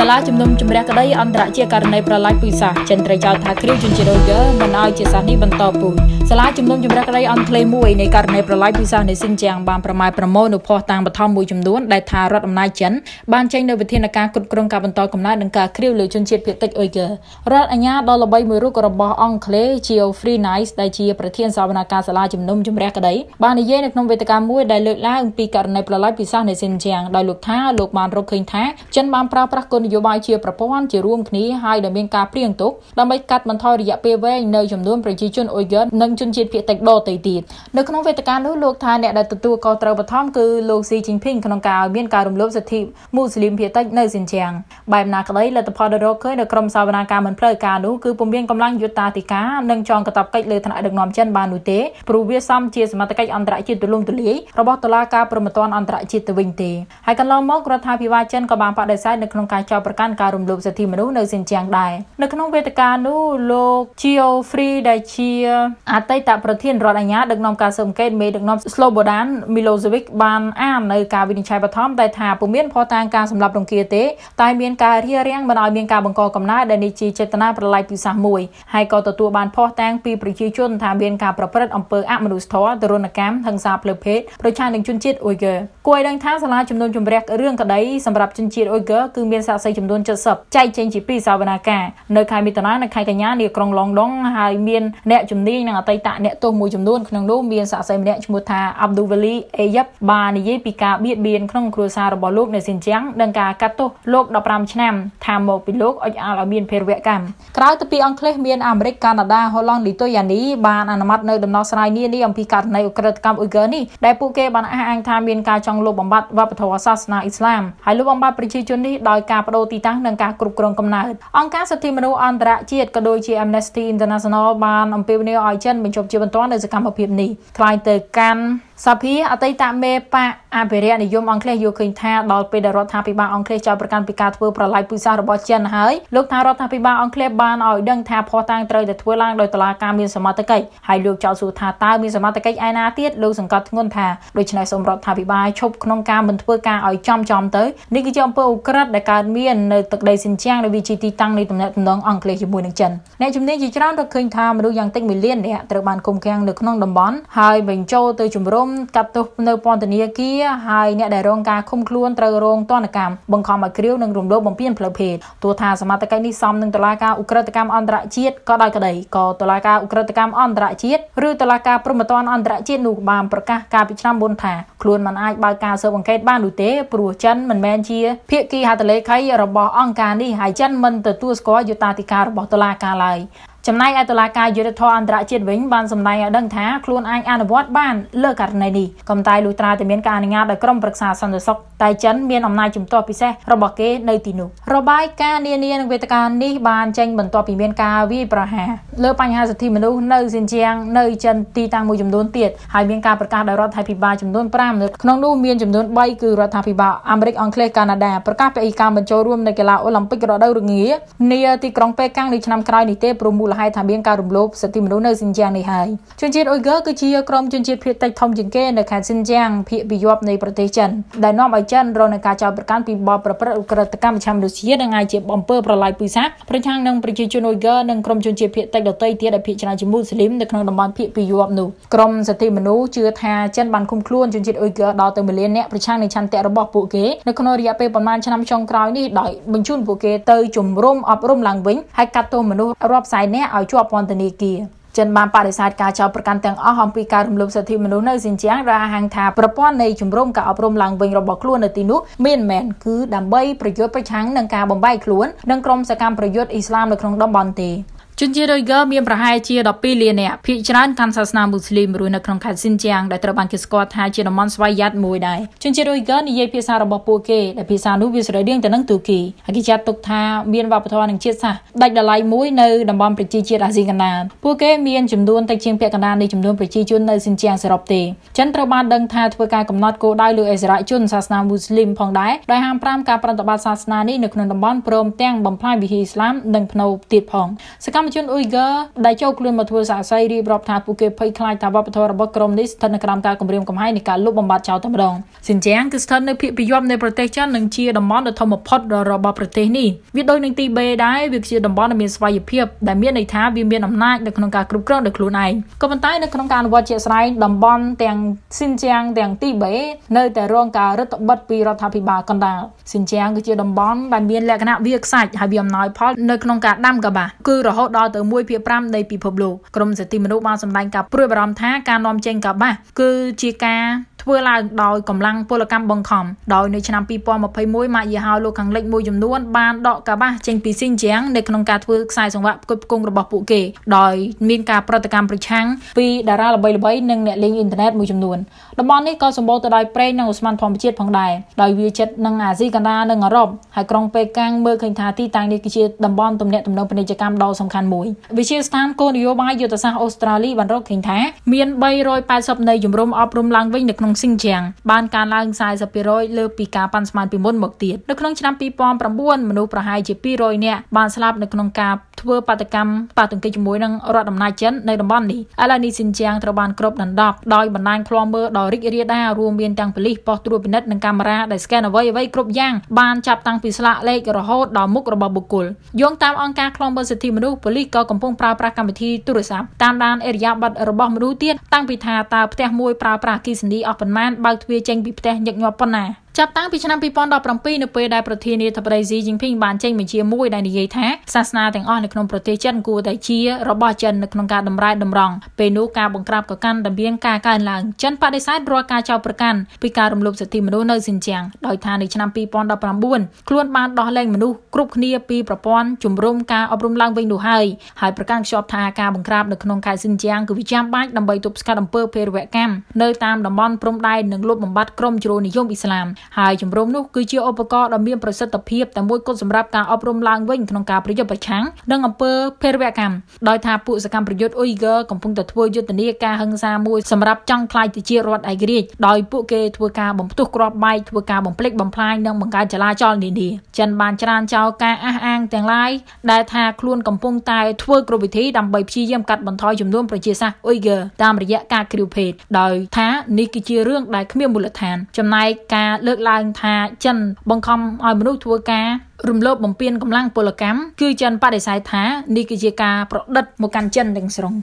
សាលាជំនុំជម្រះក្តីអន្តរជាតិករណីប្រឡាយពូជសាសចិនត្រូវចោទថាគ្រីវជនជាតិរុយហ្គើមិនឲ្យជាសាសនេះបន្តពូជសាលាជំនុំជម្រះក្តីអន្តរជាតិមួយនៃករណីប្រឡាយពូជសាសនៅស៊ីនជាងបានប្រម៉ែប្រមូលនៅភ័ស្តុតាងបឋមមួយចំនួន ដែលថារដ្ឋអំណាចចិនបានចេញនូវវិធានការគ្រប់គ្រងការបន្តកំណើតនិងការគ្រីវលើជនជាតិភាគតិចអ៊ុយហ្គើរដ្ឋអាជ្ញាដ៏ល្បីមួយរូបរបស់អង់គ្លេស Geoffrey Nice ដែលជាប្រធានសវនកម្មសាលាជំនុំជម្រះក្តីបាននិយាយនៅក្នុងវេទិកាមួយដែលលើកឡើងពីករណីប្រឡាយពូជសាសនៅស៊ីនជាងដោយលោកថាលោកបានរកឃើញថាចិនបានប្រើប្រាស់គុណយោបាយជាប្រព័ន្ធជារួមគ្នាហើយដែលមានការព្រៀងទុកដើម្បីកាត់បន្ថយរយៈពេលវែងនៅចំនួនប្រជាជនអ៊ុយហ្គឺរនិងជនជាតិភាគតិចដទៃទៀតនៅក្នុងវេទិកានោះលោកថាអ្នកដែលទទួលខុសត្រូវបឋមគឺលោកស៊ីជីងភីងក្នុងការឲ្យមានការរំលោភសិទ្ធិមូស្លីមភាគតិចនៅសិនជាងបែបណាក្តីលទ្ធផលដែលរកឃើញនៅក្រមសវនាការមិនផ្លូវការនោះគឺពុំមានកម្លាំងយុត្តាធិការនិងចងកាតព្វកិច្ចលើឋានៈដឹកនាំចិនបាននោះទេព្រោះវាសមជាសមត្ថកិច្ចអន្តរជាតិទូលំទូលាយរបស់តុលាការប្រំពៃអន្តរជាតិទៅវិញទេហើយកន្លងមករដ្ឋាភិបាលចិនក៏បានបដិសេធនៅក្នុងការចោយកប្រកាន់ការរំលោភសិទ្ធិមនុស្សនៅសិនជាងដែរនៅក្នុងវេទិកានោះលោក Gio Free ដែលជាអតីតប្រធានរដ្ឋអាជ្ញាដឹកនាំការសង្កេតមេដឹកនាំ Slobodan Milosevic បានអាននៅការវិនិច្ឆ័យបឋមដែលថាពុំមានភស្តុតាងការសម្លាប់រង្គាលទេតែមានការរារាំងមិនឲ្យមានការបង្កកំណើដែលនេះជាចេតនាប្រឡាយពិសាសមួយហើយក៏ទទួលបានភស្តុតាងពីប្រជាជនថាមានការប្រព្រឹត្តអំពើអមនុស្សធម៌ទរណកម្មហិង្សាផ្លូវភេទប្រឆាំងនឹងជនជាតិអ៊ុយហ្គើគួរឲ្យដឹងថាសាលាជំនុំជម្រះរឿងក្តីសម្រាប់ជនជាតិអ៊ុយហ្គើគឺមានសាកសីចំនួន70ចែកចេញជាពីរសវនាការនៅខែមិថុនានិងខែកញ្ញានេះក្រុងឡុងដុងហើយមានអ្នកជំនាញនិងអតីតអ្នកទោសមួយចំនួនក្នុងនោះមានសាក់សីម្នាក់ឈ្មោះថា Abdul Wali Ayyab បាននិយាយពីការបៀតបៀនក្នុង គ្រួសាររបស់លោកនៅស៊ីនជាងនិងការកាត់ទោសលោក15ឆ្នាំថាមកពីលោកអុចអាលឲ្យមានភេរវកម្មក្រៅទៅពីអង់គ្លេសមានអាមេរិកកាណាដាហូឡង់លីទុយអានីបានអនុម័តនៅដំណោះស្រាយនានាអំពីករណីអ ுக ្រិតកម្មអ៊ុយហ្គើនេះដែលពួកគេបានអះអាងថាមានការចង់លុបបំបាត់វប្បធម៌សាសនាអ៊ីស្លាមហើយលុបបំបាត់ប្រជាជននេះដោយការប្ដូរទីតាំងនិងការគ្រប់គ្រងកំណើតអង្គការសិទ្ធិមនុស្សអន្តរជាតិក៏ដូចជា Amnesty International បានអំពាវនាវឲ្យចិនបញ្ចប់ជាបន្តនៅសកម្មភាពនេះថ្លែងទៅកាន់សភាអតីតមេបកអភិរក្សនិយមអង់គ្លេសយល់ឃើញថាដល់ពេលដែលរដ្ឋាភិបាលអង់គ្លេសចោទប្រកាន់ពីការធ្វើប្រឡាយពូជសាសន៍របស់ចិនហើយលោកថារដ្ឋាភិបាលអង់គ្លេសបានឲ្យដឹងថាភ័ស្តុតាងត្រូវតែធ្វើឡើងដោយតុលាការមានសមត្ថកិច្ចហើយលោកចោទសួរថាតើមានសមត្ថកិច្ចឯណាទៀតលោកសង្កត់ធ្ងន់ថាដូច្នេះសូមរដ្ឋាភិបាលឈប់ក្នុងការមិនធ្វើការឲ្យចំចំទៅនេះគឺជាអំពើឧក្រិដ្ឋដែលកើតមានមាននៅទឹកដីសិនជាងដែលវាជាទីតាំងនៃទំនាក់ទំនងអង់គ្លេសជាមួយនឹងចិនអ្នកជំនាញជាច្រើនរកឃើញថាមនុស្សយ៉ាងតិច1លាននាក់ត្រូវបានគុំឃាំងនៅក្នុងតំបន់ហើយបញ្ចូលទៅជំរំកាត់ទោសនៅពន្ធនាគារហើយអ្នកដែលរងការឃុំខ្លួនត្រូវរងទណ្ឌកម្មបង្ខំឲ្យគ្រាវនិងរំលោភបំពានផ្លូវភេទទោះថាសមត្ថកិច្ចនេះសមនឹងតុលាការអ ுக ្រិតកម្មអន្តរជាតិក៏ដោយក្តីក៏តុលាការអ ுக ្រិតកម្មអន្តរជាតិឬតុលាការព្រហ្មទណ្ឌអន្តរជាតិនោះបានប្រកាសកាលពីឆ្នាំមុនថាខ្លួនមិនអាចបើកការស៊ើបអង្កេតបាននោះទេព្រោះចិនមិនមែនជាភាគីហត្ថលេខីរបស់អង្គការនេះហើយចិនមិនទទួលស្គាល់យោធាធិការរបស់តុលាការឡើយចំណែកឯតុលាការយុត្តិធម៌អន្តរជាតិវិញបានសម្ដែងឲ្យដឹងថាខ្លួនអាចអនុវត្តបានលើករណីនេះក៏តែលុះត្រាតែមានការអនុញ្ញាតដោយក្រមប្រឹក្សាសន្តិសុខតៃចិនមានអំណាចជំទាស់ពិសេសរបស់គេនៅទីនោះរបាយការណ៍នានានឹងវេទិកានេះបានចេញបន្ទាប់ពីមានការវាយប្រហារលើបញ្ហាសិទ្ធិមនុស្សនៅសិនជាងនៅចិនទីតាំងមួយចំនួនទៀតហើយមានការប្រកាសដោយរដ្ឋាភិបាលចំនួន5នៅក្នុងនោះមានចំនួន3គឺរដ្ឋាភិបាលអាមេរិកអង់គ្លេសកាណាដាប្រកាសពីការបញ្ចូលរួមនៅកីឡាអូឡ িম্প ិករដូវរងានាទីក្រុងប៉េកាំងនៅឆ្នាំក្រោយនេះទេព្រមមូលហែកថាមានការរំលោភសិទ្ធិមនុស្សនៅសិនជាងនេះហើយជនជាតិអ៊ុយហ្គឺគឺជាក្រុមជនជាតិភាគតិចធំជាងគេនៅខេត្តសិនជាងភាគពាយព្យនៃប្រទេសចិនដែលនាំឲ្យចិនរងនឹងការចោទប្រកាន់ពីបទប្រព្រឹត្តឧក្រិដ្ឋកម្មឆាំមនុស្សជាតិនិងអាចជាអំពើប្រឡាយពូជសាសន៍ប្រឆាំងនឹងប្រជាជនអ៊ុយហ្គឺនិងក្រុមជនជាតិភាគតិចដទៃទៀតដែលភាគច្រើនជាមូស្លីមនៅក្នុងតំបន់ភាគពាយព្យនោះក្រុមសិទ្ធិមនុស្សជឿថាចិនបានឃុំខ្លួនជនជាតិអ៊ុយហ្គឺដល់ទៅ1លានអ្នកប្រឆាំងនឹងឆន្ទៈរបស់ពួកគេនៅក្នុងរយៈពេលប្រមាណឆ្នាំចុងក្រោយនេះដោយបញ្ជូនពួកគេទៅជំរុំអប់រំឡើងវិញហើយកាត់ទោសមនុស្សរាប់សែននាក់ឲ្យជាប់ពន្ធនាគារចិនបានបដិសេធការចោទប្រកាន់ទាំងអស់អំពីការរំលោភសិទ្ធិមនុស្សនៅស៊ីនជាងដោយហាងថាប្រព័ន្ធនៃជំរំការអប់រំឡើងវិញរបស់ខ្លួននៅទីនោះមានមែនគឺដើម្បីប្រយុទ្ធប្រឆាំងនឹងការបំបែកខ្លួននិងក្រុមសកម្មប្រយុទ្ធអ៊ីស្លាមនៅក្នុងតំបន់ទេជនជាតិរុយហ្គើមានប្រហែលជា12លាននាក់ភាគច្រើនកាន់សាសនាមូស្លីមរស់នៅក្នុងខេត្តស៊ីនជាងដែលត្រូវបានគេស្គាល់ថាជាតំបន់ស្វ័យយ័តមួយដែរជនជាតិរុយហ្គើនិយាយភាសារបស់ពួកគេដែលភាសានោះវាស្រដៀងទៅនឹងទូគីហើយគេចាត់ទុកថាមានវប្បធម៌និងជាតិសាសន៍ដាច់ដライមួយនៅតំបន់ប្រជាជាតិអាស៊ីកណ្ដាលពួកគេមានចំនួនតិចជាងពាក់កណ្ដាលនៃចំនួនប្រជាជននៅស៊ីនជាងសរុបទេចិនត្រូវបានដឹងថាធ្វើការកំណត់គោលដៅលើអិសរាជជនសាសនាមូស្លីមផងដែរដោយហាមប្រាមការប្រតិបត្តិសាសនានេះនៅក្នុងតំបន់ព្រមទាំងបំផ្លាញវិហារឥស្លាមនិងផ្នូរទៀតផងសកម្មកម្មជនអ៊ុយហ្គើដែលចូលខ្លួនមកធ្វើសាកសីរៀបរាប់ថាពួកគេភ័យខ្លាចថាវប្បធម៌របស់ក្រុមនេះស្ថិតនៅក្រោមការគំរាមកំហែងនៃការលុបបំបាត់ចោលតែម្ដងសិនជាងគឺស្ថិតនៅភាគពាយព្យនៃប្រទេសចិននិងជាតំបន់ដ៏ធំបំផុតរបស់ប្រទេសនេះវាដូចនឹងទីបេដែរវាជាតំបន់ដែលមានស្វ័យភាពដែលមានន័យថាវាមានអំណាចនៅក្នុងការគ្រប់គ្រងដោយខ្លួនឯងក៏ប៉ុន្តែនៅក្នុងការអនុវត្តជាក់ស្ដែងតំបន់ទាំងសិនជាងទាំងទីបេនៅតែរងការរឹតបន្តឹងពីរដ្ឋាភិបាលកណ្ដាលសិនជាងគឺជាតំបន់ដែលមានលក្ខណៈវាខ្សាច់ហើយវាអំណោយផលនៅក្នុងការដាំកបាគឺរហូតដល់ទៅ1.5នៃពិភពលោកក្រមសិទ្ធិមនុស្សបានសម្ដែងការព្រួយបារម្ភថាការនាំចេញកាបាសគឺជាការធ្វើឡើងដោយកម្លាំងពលកម្មបង្ខំដោយនៅឆ្នាំ2021ម៉ាកយីហោលោកខាងលិចមួយចំនួនបានដកកាបាសចេញពីស៊ីនជៀងនៅក្នុងការធ្វើខ្សែសង្វាក់ផ្គត់ផ្គង់របស់ពួកគេដោយមានការប្រតិកម្មប្រឆាំងពីតារាល្បីៗនិងអ្នកលេងអ៊ីនធឺណិតមួយចំនួនតំបន់នេះក៏សម្បូរទៅដោយប្រេងនិងឧស្ម័នធម្មជាតិផងដែរដោយវាជិតនឹងអាស៊ីកណ្ដាលនិងអឺរ៉ុបហើយក្រុងប៉េកាំងមើលឃើញថាទីតាំងនេះគឺជាតំបន់ទំនាក់ទំនងពាណិជ្ជកម្មដ៏សំខាន់មួយវិទ្យាស្ថានគោលនយោបាយយុទ្ធសាស្ត្រអូស្ត្រាលីបានរកឃើញថាមាន380នៃជំរំអប់រំឡើងវិញនៅក្នុងស៊ីងជាង បានកើនឡើង40%លើពីការប៉ាន់ស្មានពីមុនមកទៀតនៅក្នុងឆ្នាំ2009មនុស្សប្រហែលជា200នាក់បានស្លាប់នៅក្នុងការធ្វើបាតកម្មប៉ះទង្គិចជាមួយនឹងរដ្ឋអំណាចចិននៅតំបន់នេះឥឡូវនេះស៊ីនជាងត្រូវបានគ្របដណ្ដប់ដោយបណ្ដាញឃ្លាំមើលដ៏រីករាលដាលរួមមានទាំងប៉ូលីសប៉ុស្តិ៍ត្រួតពិនិត្យនិងកាមេរ៉ាដែលស្កេនអ្វីអ្វីគ្រប់យ៉ាង បានចាប់តាំងពីស្លាកលេខរហូតដល់មុខរបស់បុគ្គលយោងតាមអង្គការឃ្លាំមើលសិទ្ធិមនុស្សប៉ូលីសលីសក៏កំពុងប្រើប្រាស់កម្មវិធីទូរស័ព្ទតាមដានអេរយាប័ត្នរបស់មនុស្សទៀតតាំងពីថាតើផ្ទះមួយប្រើប្រាស់អគិសនីអស់ប៉ុន្មានបើកទ្វារចេញពីផ្ទះញឹកញាប់ប៉ុណ្ណា។ចាប់តាំងពីឆ្នាំ2017នៅពេលដែលប្រធានាធិបតីស៊ីជីងពីងបានចេញបញ្ជាមួយដែលនិយាយថាសាសនាទាំងអស់នៅក្នុងប្រទេសចិនគួរតែជារបស់ចិននៅក្នុងការតម្រែតម្រង់ពេលនោះការបង្ក្រាបកកាន់ដំៀងការកើនឡើងចិនបដិសេធរាល់ការចោទប្រកាន់ពីការរំលោភសិទ្ធិមនុស្សនៅស៊ីនជាងដោយថានៅឆ្នាំ2019ខ្លួនបានដោះលែងមនុស្សគ្រប់គ្នាពីប្រព័ន្ធជំរុំការអប់រំឡើងវិញនោះហើយហើយប្រកាន់ខ្ជាប់ថាការបង្ក្រាបនៅក្នុងខេត្តស៊ីនជាងគឺវាចាំបាច់ដើម្បីទប់ស្កាត់អំពើភេរវកម្មនៅតាមតំបន់ព្រំដែននិងលុបបំបាត់ក្រុមជ្រុលនិយមអ៊ីស្លាមហើយជំរំនោះគឺជាឧបករណ៍ដ៏មានប្រសិទ្ធភាពតែមួយគត់សម្រាប់ការអប់រំឡើងវិញក្នុងការប្រយុទ្ធប្រឆាំងនឹងអំពើភេរវកម្មដោយថាពួកសកម្មប្រយុទ្ធអ៊ុយហ្គើកំពុងតែ ធ្វើយុទ្ធនាការហិង្សាមួយសម្រាប់ចង់ខ្លាយទៅជារដ្ឋឯករាជ្យដោយពួកគេធ្វើការបំផ្ទុះគ្រាប់បែកធ្វើការបំផ្លិចបំផ្លាញនិងបង្កើតចលាចលនានាចិនបានច្រានចោលការអះអាងទាំងឡាយដែលថាខ្លួនកំពុងតែធ្វើគ្រប់វិធីដើម្បីព្យាយាមកាត់បន្ថយចំនួន ប្រជាសាស្ត្រអ៊ុយហ្គើតាមរយៈការគ្រាវភេទដោយថានេះគឺជារឿងដែលគ្មានមូលដ្ឋាន ចំណែកការលើកឡើងថាចិន បង្ខំឲ្យមនុស្សធ្វើការរំលោភបំពានកម្លាំងពលកម្មគឺចិនបដិសេធថានេះគឺជាការប្រឌិតមកកាន់ចិនទាំងស្រុង។